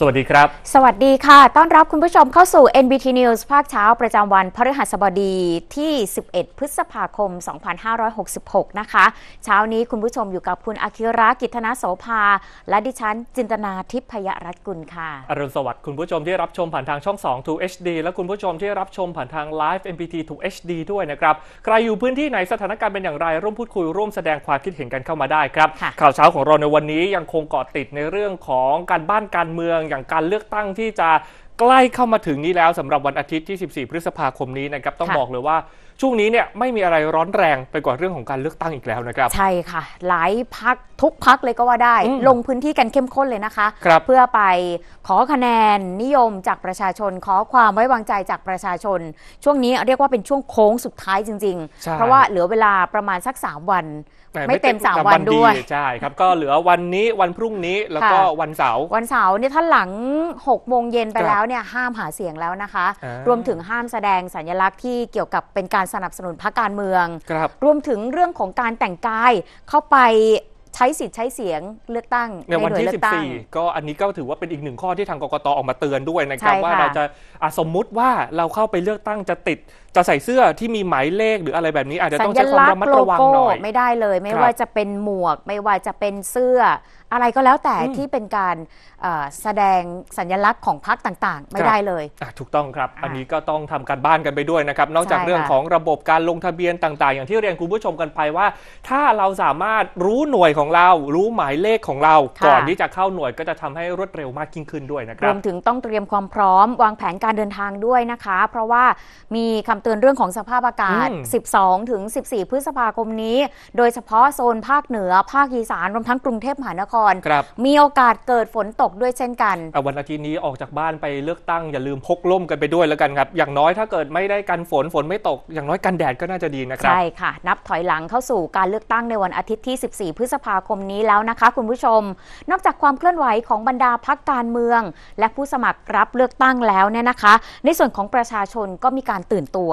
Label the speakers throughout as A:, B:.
A: สวัสดีครับ
B: สวัสดีค่ะ ต้อนรับคุณผู้ชมเข้าสู่ NBT News ภาคเช้าประจำวันพฤหัสบดีที่ 11 พฤษภาคม 2566 นะคะ เช้านี้คุณผู้ชมอยู่กับคุณอาคิระกิตนาโสภา และดิฉันจินตนาทิพยรัตน์กุลค่
A: ะ อรุณสวัสดิ์คุณผู้ชมที่รับชมผ่านทางช่อง2 2 HD และคุณผู้ชมที่รับชมผ่านทางไลฟ์ NBT 2 HD ด้วยนะครับ ใครอยู่พื้นที่ไหนสถานการณ์เป็นอย่างไรร่วมพูดคุยร่วมแสดงความคิดเห็นกันเข้ามาได้ครับ ข่าวเช้าของเราในวันนี้ยังคงเกาะติดในเรื่องของการบ้านการเมืองอย่างการเลือกตั้งที่จะใกล้เข้ามาถึงนี้แล้วสำหรับวันอาทิตย์ที่ 14 พฤษภาคมนี้นะครับต้องบอกเลยว่าช่วงนี้เนี่ยไม่มีอะไรร้อนแรงไปกว่าเรื่องของการเลือกตั้งอีกแล้วนะครับใช่ค่ะ
B: หลายพักทุกพักเลยก็ว่าได้ ลงพื้นที่กันเข้มข้นเลยนะคะคเพื่อไปขอคะแนนนิยมจากประชาชนขอความไว้วางใจจากประชาชน ช่วงนี้เรียกว่าเป็นช่วงโค้งสุดท้ายจริง ๆ เพราะว่าเหลือเวลาประมาณสัก 3 วัน ไม่เต็ม 3 วันด้วยใช
A: ่ครับก็เหลือวันนี้วันพรุ่งนี้แล้วก็วันเสาร์วัน
B: เสาร์เนี่ยถ้าหลัง6โมงเย็นไปแล้วเนี่ยห้ามหาเสียงแล้วนะคะรวมถึงห้ามแสดงสัญลักษณ์ที่เกี่ยวกับเป็นการการสนับสนุนพรรคการเมืองรรวมถึงเรื่องของการแต่งกาย เข้าไปใช้สิทธิ์ใช้เสียงเลือกตั้งในวันที่14
A: ก็อันนี้ก็ถือว่าเป็นอีกหนึ่งข้อที่ทางกกตออกมาเตือนด้วยนะครับ ว่าเราจะสมมุติว่าเราเข้าไปเลือกตั้งจะติดจะใส่เสื้อที่มีหมายเลขหรืออะไรแบบนี้อาจจะต้องใช้ความระมัดระวังหน่อยไม่
B: ได้เลย ไม่ว่าจะเป็นหมวก ไม่ว่าจะเป็นเสื้ออะไรก็แล้วแต่ที่เป็นการแสดงสัญลักษณ์ของพรรคต่างๆ ไม่ได้เลย
A: ถูกต้องครับ อันนี้ก็ต้องทำการบ้านกันไปด้วยนะครับ นอกจากเรื่องของระบบการลงทะเบียนต่าง ๆ อย่างที่เรียนคุณผู้ชมกันไปว่า ถ้าเราสามารถรู้หน่วยของเรารู้หมายเลขของเรา ก่อนที่จะเข้าหน่วยก็จะทำให้รวดเร็วมากยิ่งขึ้นด้วยนะครับ รวมถึง
B: ต้องเตรียมความพร้อมวางแผนการเดินทางด้วยนะคะ เพราะว่ามีคำเตือนเรื่องของสภาพอากาศ 12ถึง14 พฤษภาคมนี้ โดยเฉพาะโซนภาคเหนือภาคอีสานรวมทั้งกรุงเทพมหานครรมีโอกาสเกิดฝนตกด้วยเช่นกัน
A: วันอาทิตย์นี้ออกจากบ้านไปเลือกตั้งอย่าลืมพกล่มกันไปด้วยแล้วกันครับอย่างน้อยถ้าเกิดไม่ได้กันฝนฝนไม่ตก อย่างน้อยกันแดดก็น่าจะดีนะครับใช่
B: ค่ะ นับถอยหลังเข้าสู่การเลือกตั้งในวันอาทิตย์ที่14พฤษภาคมนี้แล้วนะคะ คุณผู้ชม นอกจากความเคลื่อนไหวของบรรดาพักการเมือง และผู้สมัครรับเลือกตั้งแล้วเนี่ยนะคะ ในส่วนของประชาชนก็มีการตื่นตัว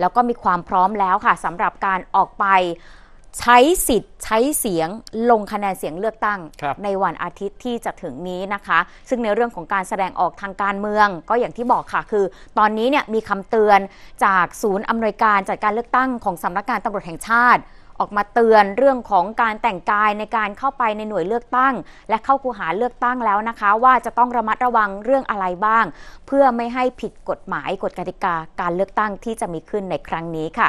B: แล้วก็มีความพร้อมแล้วค่ะสำหรับการออกไปใช้สิทธิ์ใช้เสียงลงคะแนนเสียงเลือกตั้ง ในวันอาทิตย์ที่จะถึงนี้นะคะ ซึ่งในเรื่องของการแสดงออกทางการเมือง ก็อย่างที่บอกค่ะคือ ตอนนี้เนี่ยมีคำเตือนจากศูนย์อำนวยการจัดการเลือกตั้งของสำนักงานตำรวจแห่งชาติ ออกมาเตือนเรื่องของการแต่งกายในการเข้าไปในหน่วยเลือกตั้ง และเข้าคูหาเลือกตั้งแล้วนะคะ ว่าจะต้องระมัดระวังเรื่องอะไรบ้าง เพื่อไม่ให้ผิดกฎหมายกฎกติกาการเลือกตั้งที่จะมีขึ้นในครั้งนี้ค่ะ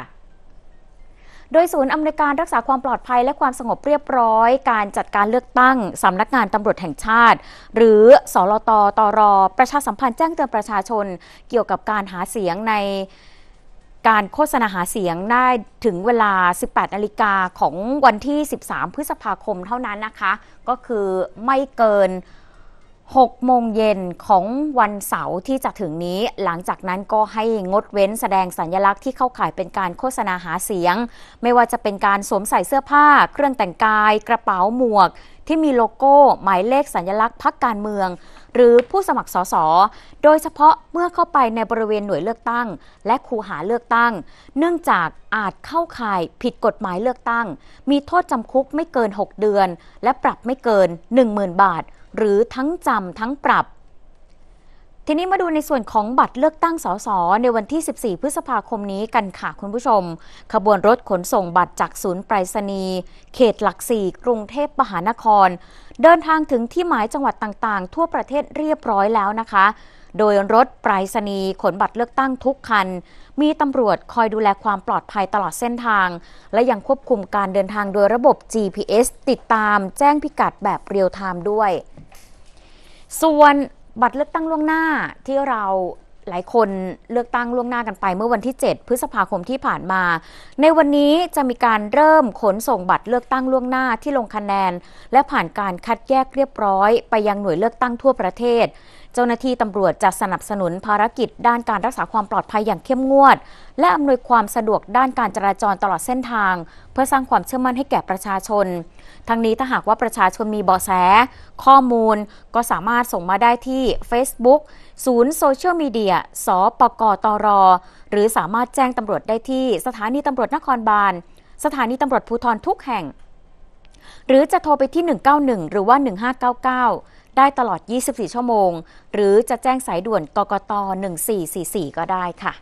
B: โดยศูนย์อำนวยการรักษาความปลอดภัยและความสงบเรียบร้อย การจัดการเลือกตั้งสำนักงานตำรวจแห่งชาติ หรือสอลตตรประชาสัมพันธ์แจ้งเตือนประชาชนเกี่ยวกับการหาเสียงในการโฆษณาหาเสียงได้ถึงเวลา 18นาฬิกาของวันที่ 13 พฤษภาคมเท่านั้นนะคะ ก็คือไม่เกิน6โมงเย็นของวันเสาร์ที่จะถึงนี้ หลังจากนั้นก็ให้งดเว้นแสดงสัญญลักษณ์ที่เข้าข่ายเป็นการโฆษณาหาเสียง ไม่ว่าจะเป็นการสวมใส่เสื้อผ้า เครื่องแต่งกาย กระเป๋าหมวก ที่มีโลโก้ หมายเลขสัญญลักษณ์พักการเมือง หรือผู้สมัครสสโดยเฉพาะเมื่อเข้าไปในบริเวณหน่วยเลือกตั้ง และคูหาเลือกตั้ง เนื่องจากอาจเข้าข่ายผิดกฎหมายเลือกตั้ง มีโทษจำคุกไม่เกิน 6 เดือน และปรับไม่เกิน 10,000 บาทหรือทั้งจำ ทั้งปรับ ทีนี้มาดูในส่วนของบัตรเลือกตั้งสสในวันที่ 14 พฤษภาคมนี้กันค่ะคุณผู้ชม ขบวนรถขนส่งบัตรจากศูนย์ไปรษณีย์เขตหลักสี่กรุงเทพมหานคร เดินทางถึงที่หมายจังหวัดต่างๆ ทั่วประเทศเรียบร้อยแล้วนะคะ โดยรถไปรายียีขนบัตรเลือกตั้งทุกคัน มีตำรวจคอยดูแลความปลอดภัยตลอดเส้นทาง และยังควบคุมการเดินทางโดยระบบ GPS ติดตามแจ้งพิกัดแบบเรียลไทม์ด้วยส่วนบัตรเลือกตั้งล่วงหน้าที่เราหลายคนเลือกตั้งล่วงหน้ากันไปเมื่อวันที่ 7 พฤษภาคมที่ผ่านมา ในวันนี้จะมีการเริ่มขนส่งบัตรเลือกตั้งล่วงหน้าที่ลงคะแนน และผ่านการคัดแยกเรียบร้อย ไปยังหน่วยเลือกตั้งทั่วประเทศ เจ้าหน้าที่ตำรวจจะสนับสนุนภารกิจ ด้านการรักษาความปลอดภัยอย่างเข้มงวด และอำนวยความสะดวกด้านการจราจรตลอดเส้นทาง เพื่อสร้างความเชื่อมั่นให้แก่ประชาชน ทั้งนี้ถ้าหากว่าประชาชนมีเบาะแส ข้อมูล ก็สามารถส่งมาได้ที่ Facebook ศูนย์โซเชียลมีเดียสปกตร หรือสามารถแจ้งตำรวจได้ที่สถานีตำรวจนครบาล สถานีตำรวจภูธรทุกแห่ง หรือจะโทรไปที่ 191 หรือว่า 1599 ได้ตลอด 24 ชั่วโมง หรือจะแจ้งสายด่วนกกต 1444 ก็ได้ค่ะ